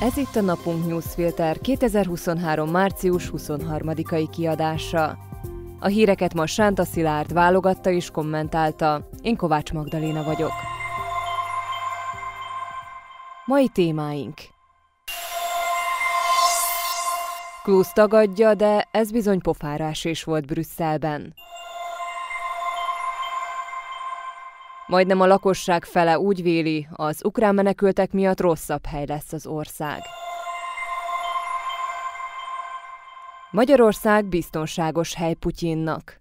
Ez itt a Napunk Newsfilter 2023. március 23-ai kiadása. A híreket ma Sánta Szilárd válogatta és kommentálta. Én Kovács Magdaléna vagyok. Mai témáink Klúz tagadja, de ez bizony pofárás is volt Brüsszelben. Majdnem a lakosság fele úgy véli, az ukrán menekültek miatt rosszabb hely lesz az ország. Magyarország biztonságos hely Putyinnak.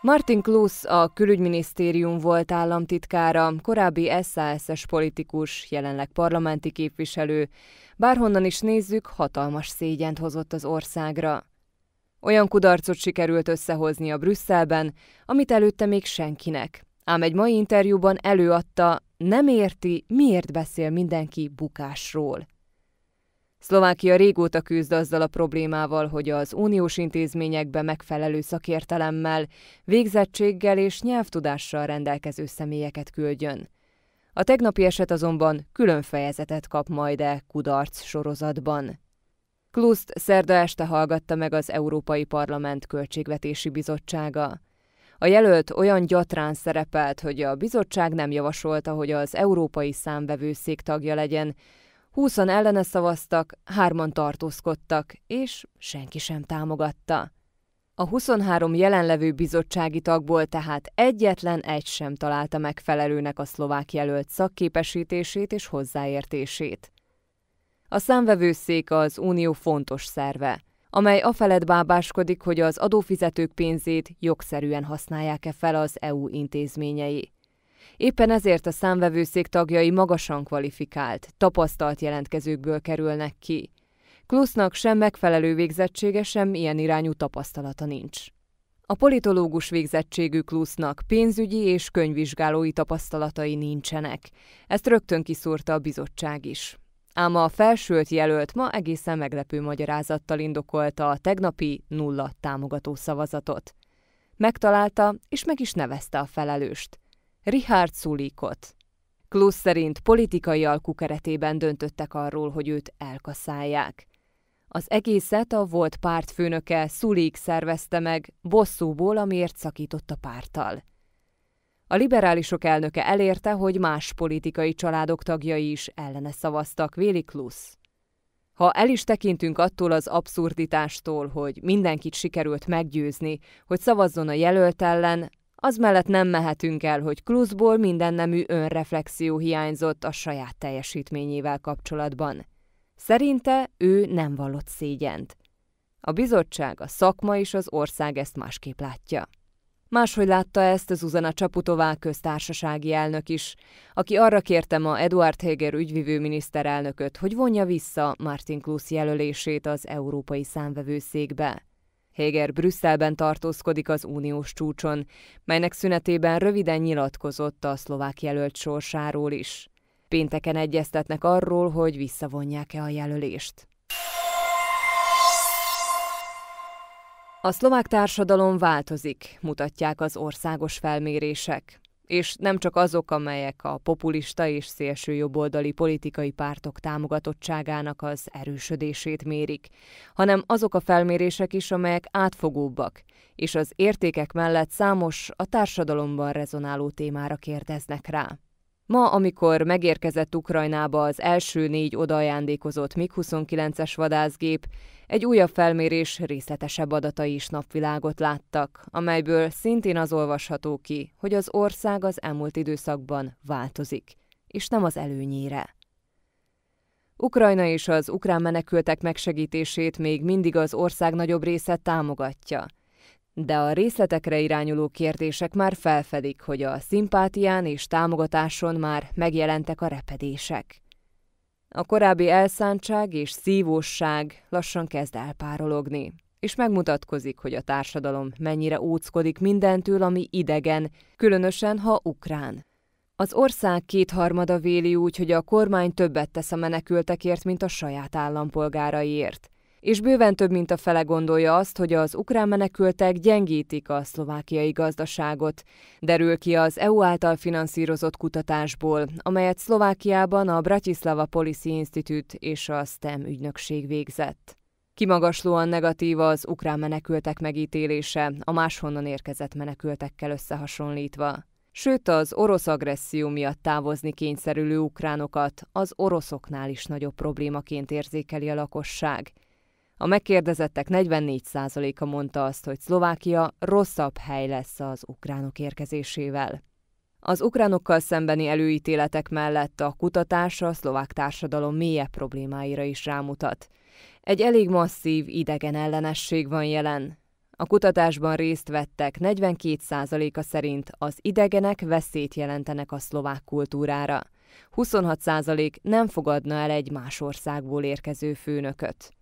Martin Klusz, a külügyminisztérium volt államtitkára, korábbi SZSZ-es politikus, jelenleg parlamenti képviselő. Bárhonnan is nézzük, hatalmas szégyent hozott az országra. Olyan kudarcot sikerült összehozni a Brüsszelben, amit előtte még senkinek. Ám egy mai interjúban előadta, nem érti, miért beszél mindenki bukásról. Szlovákia régóta küzd azzal a problémával, hogy az uniós intézményekbe megfelelő szakértelemmel, végzettséggel és nyelvtudással rendelkező személyeket küldjön. A tegnapi eset azonban külön fejezetet kap majd e kudarc sorozatban. Kluszt szerda este hallgatta meg az Európai Parlament Költségvetési Bizottsága. A jelölt olyan gyatrán szerepelt, hogy a bizottság nem javasolta, hogy az Európai Számvevőszék tagja legyen. Húszan ellene szavaztak, hárman tartózkodtak, és senki sem támogatta. A 23 jelenlevő bizottsági tagból tehát egyetlen egy sem találta megfelelőnek a szlovák jelölt szakképesítését és hozzáértését. A számvevőszék az unió fontos szerve, amely afelett bábáskodik, hogy az adófizetők pénzét jogszerűen használják-e fel az EU intézményei. Éppen ezért a számvevőszék tagjai magasan kvalifikált, tapasztalt jelentkezőkből kerülnek ki. Klusznak sem megfelelő végzettsége, sem ilyen irányú tapasztalata nincs. A politológus végzettségű Klusznak pénzügyi és könyvvizsgálói tapasztalatai nincsenek. Ezt rögtön kiszúrta a bizottság is ám a felsőt jelölt ma egészen meglepő magyarázattal indokolta a tegnapi nulla támogató szavazatot. Megtalálta és meg is nevezte a felelőst. Richard Szulikot. Klusz szerint politikai alkú keretében döntöttek arról, hogy őt elkaszálják. Az egészet a volt pártfőnöke Szulik szervezte meg, bosszúból, amiért szakított a párttal. A liberálisok elnöke elérte, hogy más politikai családok tagjai is ellene szavaztak, véli Klusz. Ha el is tekintünk attól az abszurditástól, hogy mindenkit sikerült meggyőzni, hogy szavazzon a jelölt ellen, az mellett nem mehetünk el, hogy Kluszból mindennemű önreflexió hiányzott a saját teljesítményével kapcsolatban. Szerinte ő nem vallott szégyent. A bizottság, a szakma és az ország ezt másképp látja. Máshogy látta ezt az Uzana Csaputová köztársasági elnök is, aki arra kérte ma Eduard Heger ügyvivő miniszterelnököt, hogy vonja vissza Martin Klusz jelölését az Európai Számvevőszékbe. Heger Brüsszelben tartózkodik az uniós csúcson, melynek szünetében röviden nyilatkozott a szlovák jelölt sorsáról is. Pénteken egyeztetnek arról, hogy visszavonják-e a jelölést. A szlovák társadalom változik, mutatják az országos felmérések. És nem csak azok, amelyek a populista és szélső jobboldali politikai pártok támogatottságának az erősödését mérik, hanem azok a felmérések is, amelyek átfogóbbak, és az értékek mellett számos a társadalomban rezonáló témára kérdeznek rá. Ma, amikor megérkezett Ukrajnába az első négy odaajándékozott MiG-29-es vadászgép, egy újabb felmérés részletesebb adatai is napvilágot láttak, amelyből szintén az olvasható ki, hogy az ország az elmúlt időszakban változik, és nem az előnyére. Ukrajna és az ukrán menekültek megsegítését még mindig az ország nagyobb része támogatja – de a részletekre irányuló kérdések már felfedik, hogy a szimpátián és támogatáson már megjelentek a repedések. A korábbi elszántság és szívósság lassan kezd elpárologni, és megmutatkozik, hogy a társadalom mennyire óckodik mindentől, ami idegen, különösen, ha ukrán. Az ország kétharmada véli úgy, hogy a kormány többet tesz a menekültekért, mint a saját állampolgáraiért és bőven több mint a fele gondolja azt, hogy az ukrán menekültek gyengítik a szlovákiai gazdaságot. Derül ki az EU által finanszírozott kutatásból, amelyet Szlovákiában a Bratislava Policy Institute és a STEM ügynökség végzett. Kimagaslóan negatív az ukrán menekültek megítélése, a máshonnan érkezett menekültekkel összehasonlítva. Sőt, az orosz agresszió miatt távozni kényszerülő ukránokat az oroszoknál is nagyobb problémaként érzékeli a lakosság – a megkérdezettek 44%-a mondta azt, hogy Szlovákia rosszabb hely lesz az ukránok érkezésével. Az ukránokkal szembeni előítéletek mellett a kutatás a szlovák társadalom mélyebb problémáira is rámutat. Egy elég masszív idegen ellenesség van jelen. A kutatásban részt vettek 42%-a szerint az idegenek veszélyt jelentenek a szlovák kultúrára. 26% nem fogadna el egy más országból érkező főnököt.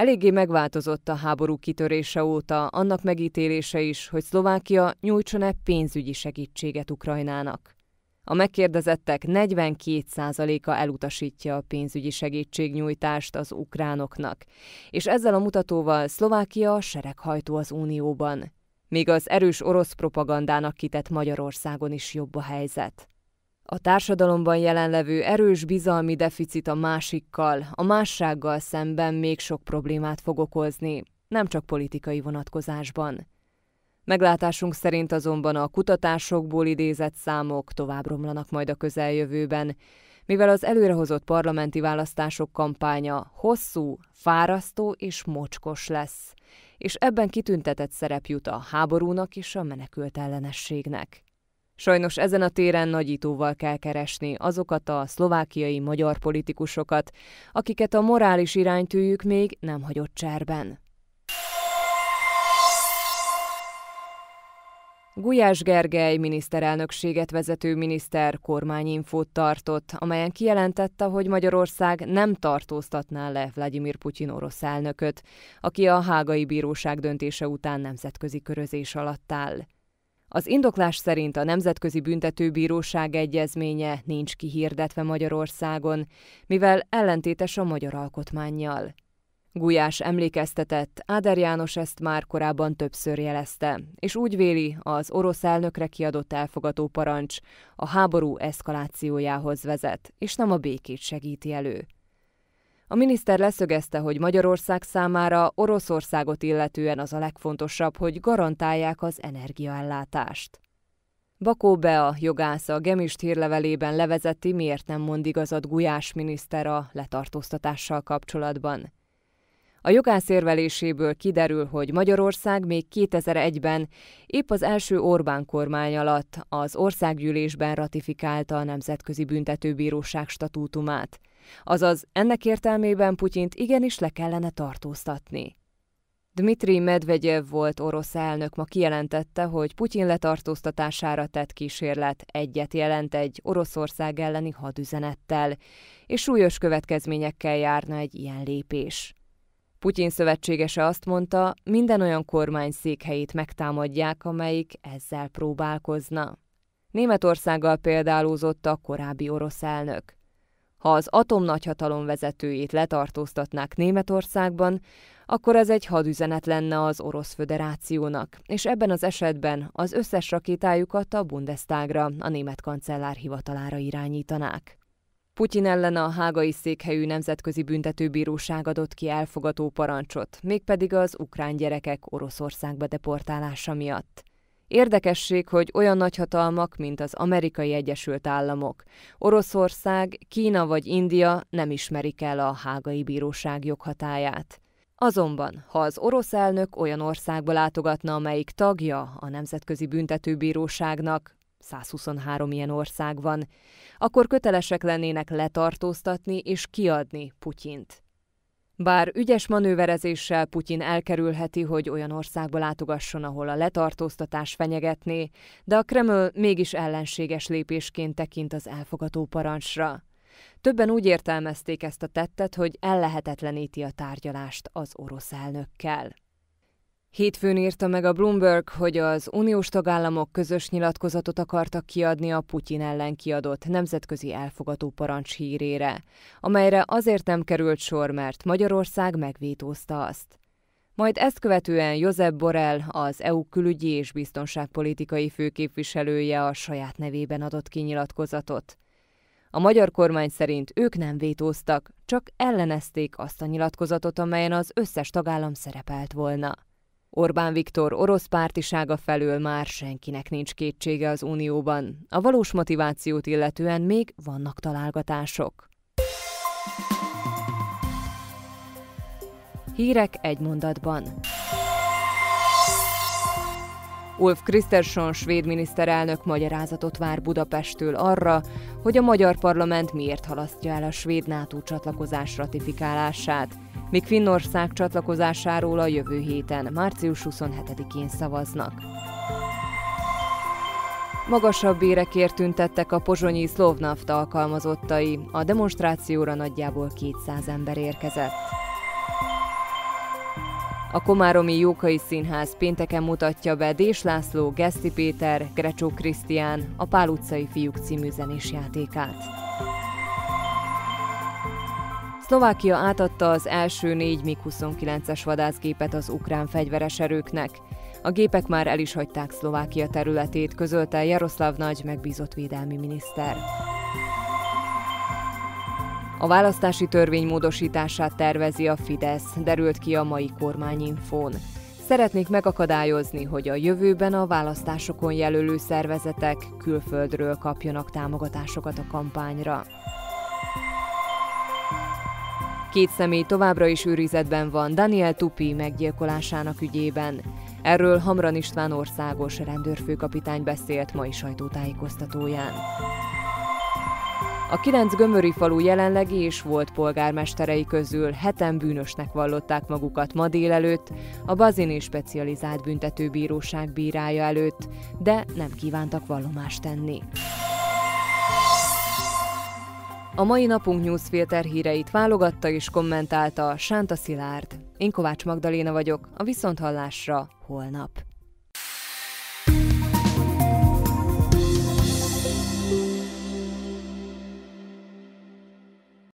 Eléggé megváltozott a háború kitörése óta annak megítélése is, hogy Szlovákia nyújtson-e pénzügyi segítséget Ukrajnának. A megkérdezettek 42%-a elutasítja a pénzügyi segítségnyújtást az ukránoknak, és ezzel a mutatóval Szlovákia a sereghajtó az Unióban. Még az erős orosz propagandának kitett Magyarországon is jobb a helyzet. A társadalomban jelenlevő erős bizalmi deficit a másikkal, a mássággal szemben még sok problémát fog okozni, nem csak politikai vonatkozásban. Meglátásunk szerint azonban a kutatásokból idézett számok tovább romlanak majd a közeljövőben, mivel az előrehozott parlamenti választások kampánya hosszú, fárasztó és mocskos lesz, és ebben kitüntetett szerep jut a háborúnak és a menekült ellenességnek. Sajnos ezen a téren nagyítóval kell keresni azokat a szlovákiai magyar politikusokat, akiket a morális iránytűjük még nem hagyott cserben. Gulyás Gergely miniszterelnökséget vezető miniszter kormányinfót tartott, amelyen kijelentette, hogy Magyarország nem tartóztatná le Vladimir Putyin orosz elnököt, aki a hágai bíróság döntése után nemzetközi körözés alatt áll. Az indoklás szerint a Nemzetközi Büntetőbíróság egyezménye nincs kihirdetve Magyarországon, mivel ellentétes a magyar alkotmánnyal. Gulyás emlékeztetett, Áder János ezt már korábban többször jelezte, és úgy véli, az orosz elnökre kiadott elfogató parancs a háború eszkalációjához vezet, és nem a békét segíti elő. A miniszter leszögezte, hogy Magyarország számára Oroszországot illetően az a legfontosabb, hogy garantálják az energiaellátást. Bakó Bea jogász a Gemist hírlevelében levezeti, miért nem mond igazat Gulyás miniszter a letartóztatással kapcsolatban. A jogász érveléséből kiderül, hogy Magyarország még 2001-ben épp az első Orbán kormány alatt az országgyűlésben ratifikálta a Nemzetközi Büntetőbíróság statútumát. Azaz ennek értelmében Putyint igenis le kellene tartóztatni. Dmitri Medvegyev volt orosz elnök ma kijelentette, hogy Putyin letartóztatására tett kísérlet egyet jelent egy Oroszország elleni hadüzenettel, és súlyos következményekkel járna egy ilyen lépés. Putyin szövetségese azt mondta, minden olyan kormány székhelyét megtámadják, amelyik ezzel próbálkozna. Németországgal példálózott a korábbi orosz elnök. Ha az atomnagyhatalom vezetőjét letartóztatnák Németországban, akkor ez egy hadüzenet lenne az Orosz Föderációnak, és ebben az esetben az összes rakétájukat a Bundestagra, a német kancellár hivatalára irányítanák. Putyin ellen a hágai székhelyű nemzetközi büntetőbíróság adott ki elfogató parancsot, mégpedig az ukrán gyerekek Oroszországba deportálása miatt. Érdekesség, hogy olyan nagyhatalmak, mint az Amerikai Egyesült Államok, Oroszország, Kína vagy India nem ismerik el a hágai bíróság joghatáját. Azonban, ha az orosz elnök olyan országba látogatna, amelyik tagja a Nemzetközi Büntetőbíróságnak, 123 ilyen ország van, akkor kötelesek lennének letartóztatni és kiadni Putyint. Bár ügyes manőverezéssel Putyin elkerülheti, hogy olyan országba látogasson, ahol a letartóztatás fenyegetné, de a Kreml mégis ellenséges lépésként tekint az elfogató parancsra. Többen úgy értelmezték ezt a tettet, hogy ellehetetleníti a tárgyalást az orosz elnökkel. Hétfőn írta meg a Bloomberg, hogy az uniós tagállamok közös nyilatkozatot akartak kiadni a Putyin ellen kiadott nemzetközi elfogató parancs hírére, amelyre azért nem került sor, mert Magyarország megvétózta azt. Majd ezt követően Josep Borrell, az EU külügyi és biztonságpolitikai főképviselője a saját nevében adott kinyilatkozatot. nyilatkozatot. A magyar kormány szerint ők nem vétóztak, csak ellenezték azt a nyilatkozatot, amelyen az összes tagállam szerepelt volna. Orbán Viktor orosz pártisága felől már senkinek nincs kétsége az Unióban. A valós motivációt illetően még vannak találgatások. Hírek egy mondatban. Ulf Kristersson svéd miniszterelnök magyarázatot vár Budapestől arra, hogy a magyar parlament miért halasztja el a svéd NATO csatlakozás ratifikálását – míg Finnország csatlakozásáról a jövő héten, március 27-én szavaznak. Magasabb bérekért tüntettek a pozsonyi Szlovnaft alkalmazottai, a demonstrációra nagyjából 200 ember érkezett. A Komáromi Jókai Színház pénteken mutatja be Dés László, Geszti Péter, Grecsó Krisztián, a Pál utcai fiúk című zenés játékát. Szlovákia átadta az első négy MiG-29-es vadászgépet az ukrán fegyveres erőknek. A gépek már el is hagyták Szlovákia területét, közölte Jaroszláv Nagy megbízott védelmi miniszter. A választási törvény módosítását tervezi a Fidesz, derült ki a mai kormányinfón. Szeretnék megakadályozni, hogy a jövőben a választásokon jelölő szervezetek külföldről kapjanak támogatásokat a kampányra. Két személy továbbra is őrizetben van Daniel Tupi meggyilkolásának ügyében. Erről Hamran István országos rendőrfőkapitány beszélt mai sajtótájékoztatóján. A kilenc gömöri falu jelenlegi és volt polgármesterei közül heten bűnösnek vallották magukat ma délelőtt, a Bazini specializált büntetőbíróság bírája előtt, de nem kívántak vallomást tenni. A mai napunk newsfilter híreit válogatta és kommentálta Sánta Szilárd. Én Kovács Magdaléna vagyok, a Viszonthallásra holnap.